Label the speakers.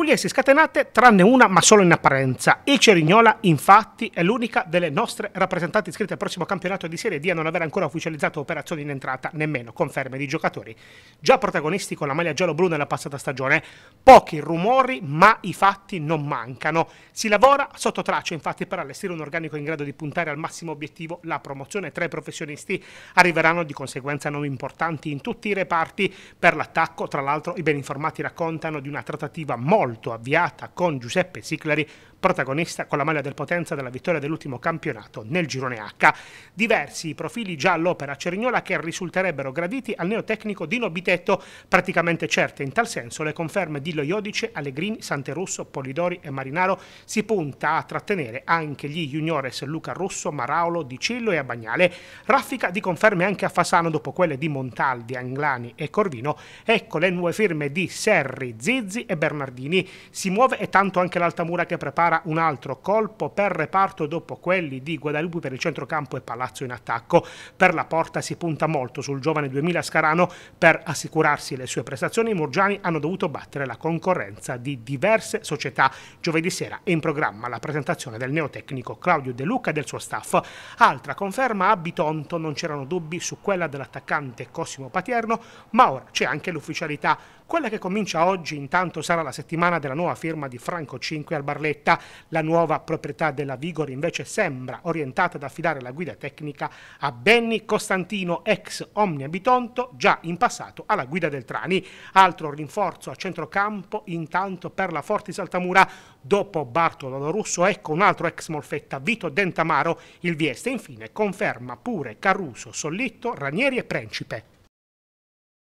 Speaker 1: pugliesi scatenate tranne una ma solo in apparenza. Il Cerignola infatti è l'unica delle nostre rappresentanti iscritte al prossimo campionato di Serie D a non aver ancora ufficializzato operazioni in entrata, nemmeno conferme di giocatori già protagonisti con la maglia giallo-blu nella passata stagione. Pochi rumori ma i fatti non mancano. Si lavora sotto traccia infatti per allestire un organico in grado di puntare al massimo obiettivo la promozione tra i professionisti. Arriveranno di conseguenza nomi importanti in tutti i reparti. Per l'attacco tra l'altro i ben informati raccontano di una trattativa molto molto avviata con Giuseppe Siclari, protagonista con la maglia del Potenza della vittoria dell'ultimo campionato nel girone H. Diversi profili già all'opera cerignola che risulterebbero graditi al neotecnico Dino Bitetto, praticamente certe in tal senso le conferme di Loiodice, Allegrini, Santerusso, Polidori e Marinaro si punta a trattenere anche gli juniores Luca Russo, Maraolo, Di Cillo e Abagnale. Raffica di conferme anche a Fasano dopo quelle di Montaldi, Anglani e Corvino. Ecco le nuove firme di Serri, Zizzi e Bernardino. Mancini. Si muove e tanto anche l'Altamura che prepara un altro colpo per reparto dopo quelli di Guadalupe per il centrocampo e Palazzo in attacco. Per la porta si punta molto sul giovane 2000 Scarano per assicurarsi le sue prestazioni. I Murgiani hanno dovuto battere la concorrenza di diverse società. Giovedì sera è in programma la presentazione del neotecnico Claudio De Luca e del suo staff. Altra conferma a Bitonto, non c'erano dubbi su quella dell'attaccante Cosimo Patierno, ma ora c'è anche l'ufficialità. Quella che comincia oggi intanto sarà la settimana settimana della nuova firma di Franco 5 al Barletta. La nuova proprietà della Vigor invece sembra orientata ad affidare la guida tecnica a Benny Costantino, ex Omnia Bitonto, già in passato alla guida del Trani. Altro rinforzo a centrocampo intanto per la Forti Saltamura. Dopo Bartolo Russo ecco un altro ex Molfetta, Vito Dentamaro. Il Vieste infine conferma pure Caruso, Sollitto, Ranieri e Principe.